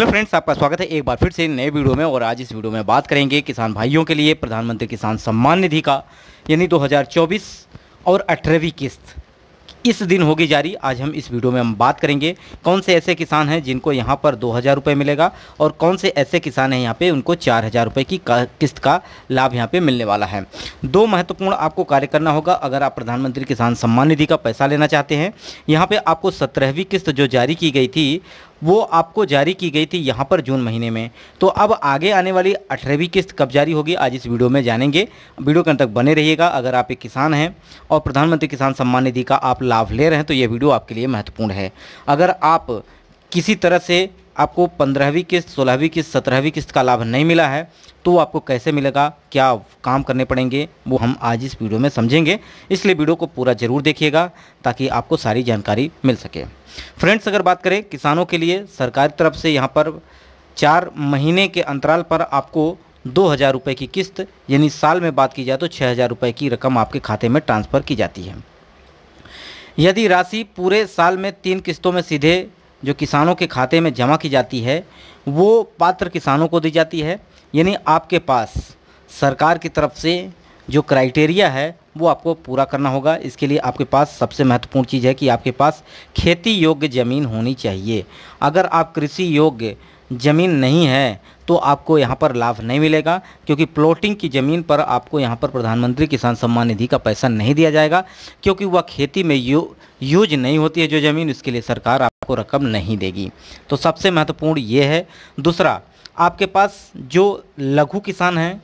hello friends आपका स्वागत है एक बार फिर से नए वीडियो में और आज इस वीडियो में बात करेंगे किसान भाइयों के लिए प्रधानमंत्री किसान सम्मान निधि का यानी 2024 और अठारहवीं किस्त इस दिन होगी जारी आज हम इस वीडियो में हम बात करेंगे कौन से ऐसे किसान हैं जिनको यहाँ पर दो हज़ार रुपये मिलेगा और कौन से ऐसे किसान हैं यहाँ पे उनको चार हज़ार रुपये की किस्त का लाभ यहाँ पे मिलने वाला है दो महत्वपूर्ण आपको कार्य करना होगा अगर आप प्रधानमंत्री किसान सम्मान निधि का पैसा लेना चाहते हैं यहाँ पर आपको सत्रहवीं किस्त जो जारी की गई थी वो आपको जारी की गई थी यहाँ पर जून महीने में तो अब आगे आने वाली अठारहवीं किस्त कब जारी होगी आज इस वीडियो में जानेंगे वीडियो के अंत तक बने रहिएगा अगर आप एक किसान हैं और प्रधानमंत्री किसान सम्मान निधि का आप लाभ ले रहे हैं तो ये वीडियो आपके लिए महत्वपूर्ण है अगर आप किसी तरह से आपको पंद्रहवीं किस्त सोलहवीं किस्त सत्रहवीं किस्त का लाभ नहीं मिला है तो आपको कैसे मिलेगा क्या काम करने पड़ेंगे वो हम आज इस वीडियो में समझेंगे इसलिए वीडियो को पूरा जरूर देखिएगा ताकि आपको सारी जानकारी मिल सके फ्रेंड्स अगर बात करें किसानों के लिए सरकारी तरफ से यहाँ पर चार महीने के अंतराल पर आपको दो हज़ार रुपये की किस्त यानी साल में बात की जाए तो छः हज़ार रुपये की रकम आपके खाते में ट्रांसफ़र की जाती है यदि राशि पूरे साल में तीन किस्तों में सीधे जो किसानों के खाते में जमा की जाती है वो पात्र किसानों को दी जाती है यानी आपके पास सरकार की तरफ से जो क्राइटेरिया है वो आपको पूरा करना होगा इसके लिए आपके पास सबसे महत्वपूर्ण चीज़ है कि आपके पास खेती योग्य ज़मीन होनी चाहिए अगर आप कृषि योग्य ज़मीन नहीं है तो आपको यहाँ पर लाभ नहीं मिलेगा क्योंकि प्लॉटिंग की ज़मीन पर आपको यहाँ पर प्रधानमंत्री किसान सम्मान निधि का पैसा नहीं दिया जाएगा क्योंकि वह खेती में यू, यूज नहीं होती है जो ज़मीन उसके लिए सरकार आपको रकम नहीं देगी तो सबसे महत्वपूर्ण ये है दूसरा आपके पास जो लघु किसान हैं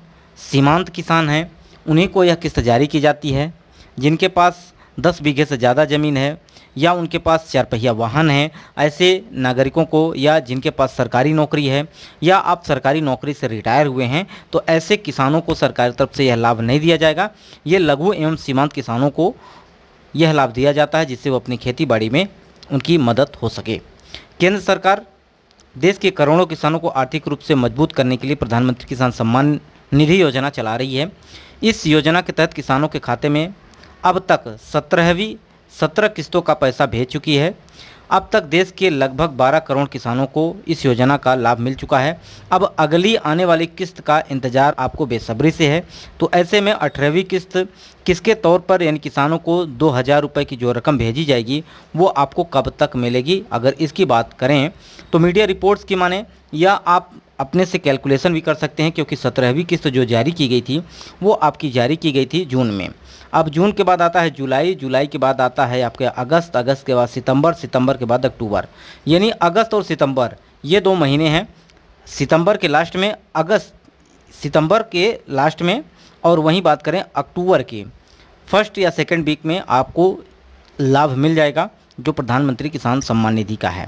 सीमांत किसान हैं उन्हीं को यह किस्त जारी की जाती है जिनके पास दस बीघे से ज़्यादा ज़मीन है या उनके पास चार पहिया वाहन है ऐसे नागरिकों को या जिनके पास सरकारी नौकरी है या आप सरकारी नौकरी से रिटायर हुए हैं तो ऐसे किसानों को सरकारी तरफ से यह लाभ नहीं दिया जाएगा ये लघु एवं सीमांत किसानों को यह लाभ दिया जाता है जिससे वो अपनी खेती बाड़ी में उनकी मदद हो सके केंद्र सरकार देश के करोड़ों किसानों को आर्थिक रूप से मजबूत करने के लिए प्रधानमंत्री किसान सम्मान निधि योजना चला रही है इस योजना के तहत किसानों के खाते में अब तक सत्रहवीं सत्रह किस्तों का पैसा भेज चुकी है अब तक देश के लगभग 12 करोड़ किसानों को इस योजना का लाभ मिल चुका है अब अगली आने वाली किस्त का इंतजार आपको बेसब्री से है तो ऐसे में अठारहवीं किस्त किसके तौर पर यानी किसानों को दो हज़ार रुपये की जो रकम भेजी जाएगी वो आपको कब तक मिलेगी अगर इसकी बात करें तो मीडिया रिपोर्ट्स की माने या आप अपने से कैलकुलेशन भी कर सकते हैं क्योंकि सत्रहवीं किस्त जो जारी की गई थी वो आपकी जारी की गई थी जून में अब जून के बाद आता है जुलाई जुलाई के बाद आता है आपके अगस्त अगस्त के बाद सितंबर सितंबर के बाद अक्टूबर यानी अगस्त और सितंबर ये दो महीने हैं सितंबर के लास्ट में अगस्त सितंबर के लास्ट में और वहीं बात करें अक्टूबर की फर्स्ट या सेकेंड वीक में आपको लाभ मिल जाएगा जो प्रधानमंत्री किसान सम्मान निधि का है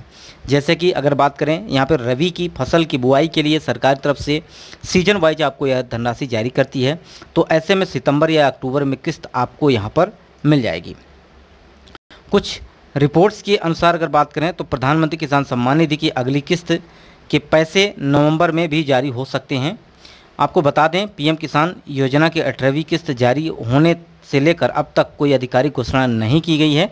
जैसे कि अगर बात करें यहाँ पर रवि की फसल की बुआई के लिए सरकार की तरफ से सीजन वाइज आपको यह धनराशि जारी करती है तो ऐसे में सितंबर या अक्टूबर में किस्त आपको यहाँ पर मिल जाएगी कुछ रिपोर्ट्स के अनुसार अगर बात करें तो प्रधानमंत्री किसान सम्मान निधि की अगली किस्त के पैसे नवंबर में भी जारी हो सकते हैं आपको बता दें पीएम किसान योजना की अठारहवीं किस्त जारी होने से लेकर अब तक कोई आधिकारिक घोषणा नहीं की गई है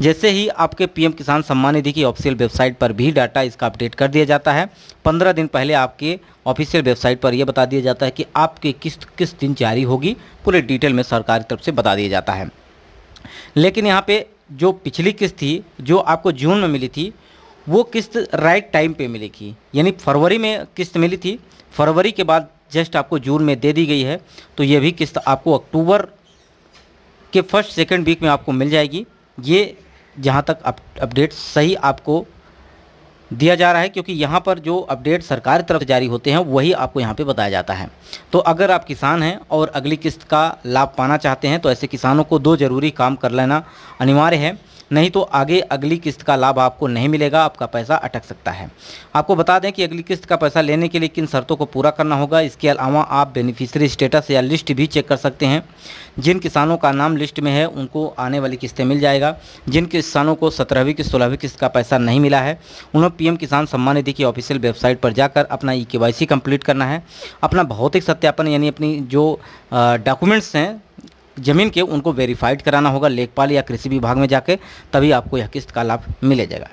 जैसे ही आपके पीएम किसान सम्मान निधि की ऑफिशियल वेबसाइट पर भी डाटा इसका अपडेट कर दिया जाता है पंद्रह दिन पहले आपके ऑफिशियल वेबसाइट पर यह बता दिया जाता है कि आपकी किस्त किस दिन जारी होगी पूरे डिटेल में सरकार की तरफ से बता दिया जाता है लेकिन यहाँ पर जो पिछली किस्त थी जो आपको जून में मिली थी वो किस्त राइट टाइम पे मिली थी यानी फरवरी में किस्त मिली थी फरवरी के बाद जस्ट आपको जून में दे दी गई है तो ये भी किस्त आपको अक्टूबर के फर्स्ट सेकंड वीक में आपको मिल जाएगी ये जहाँ तक अप, अपडेट सही आपको दिया जा रहा है क्योंकि यहाँ पर जो अपडेट सरकार की तरफ जारी होते हैं वही आपको यहाँ पे बताया जाता है तो अगर आप किसान हैं और अगली किस्त का लाभ पाना चाहते हैं तो ऐसे किसानों को दो ज़रूरी काम कर लेना अनिवार्य है नहीं तो आगे अगली किस्त का लाभ आपको नहीं मिलेगा आपका पैसा अटक सकता है आपको बता दें कि अगली किस्त का पैसा लेने के लिए किन शर्तों को पूरा करना होगा इसके अलावा आप बेनिफिशरी स्टेटस या लिस्ट भी चेक कर सकते हैं जिन किसानों का नाम लिस्ट में है उनको आने वाली किस्तें मिल जाएगा जिन किसानों को सत्रहवीं की सोलहवीं किस्त का पैसा नहीं मिला है उन्हें पीएम किसान सम्मान निधि की ऑफिशियल वेबसाइट पर जाकर अपना ई के कंप्लीट करना है अपना भौतिक सत्यापन यानी अपनी जो डॉक्यूमेंट्स हैं ज़मीन के उनको वेरीफाइड कराना होगा लेखपाल या कृषि विभाग में जाके तभी आपको यह किस्त का लाभ मिले जाएगा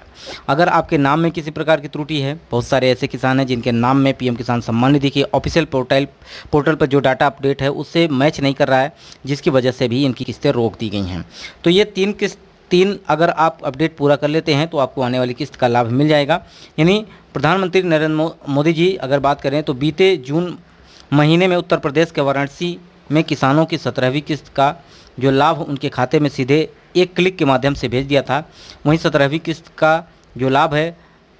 अगर आपके नाम में किसी प्रकार की त्रुटि है बहुत सारे ऐसे किसान हैं जिनके नाम में पीएम किसान सम्मान निधि के ऑफिशियल पोर्टल पोर्टल पर जो डाटा अपडेट है उससे मैच नहीं कर रहा है जिसकी वजह से भी इनकी किस्तें रोक दी गई हैं तो ये तीन किस्त तीन अगर आप अपडेट पूरा कर लेते हैं तो आपको आने वाली किस्त का लाभ मिल जाएगा यानी प्रधानमंत्री नरेंद्र मोदी जी अगर बात करें तो बीते जून महीने में उत्तर प्रदेश के वाराणसी में किसानों की सत्रहवीं किस्त का जो लाभ उनके खाते में सीधे एक क्लिक के माध्यम से भेज दिया था वहीं सत्रहवीं किस्त का जो लाभ है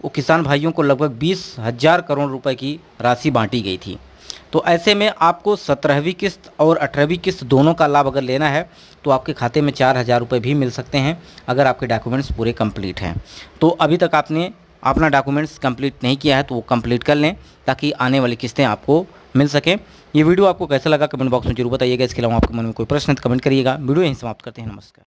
वो किसान भाइयों को लगभग बीस हज़ार करोड़ रुपए की राशि बांटी गई थी तो ऐसे में आपको सत्रहवीं किस्त और अठारहवीं किस्त दोनों का लाभ अगर लेना है तो आपके खाते में चार हज़ार रुपये भी मिल सकते हैं अगर आपके डॉक्यूमेंट्स पूरे कंप्लीट हैं तो अभी तक आपने अपना डॉक्यूमेंट्स कंप्लीट नहीं किया है तो वो कंप्लीट कर लें ताकि आने वाली किस्तें आपको मिल सकें ये वीडियो आपको कैसा लगा कमेंट बॉक्स में जरूर बताइएगा इसके अलावा आपके मन में कोई प्रश्न है तो कमेंट करिएगा वीडियो यहीं समाप्त करते हैं नमस्कार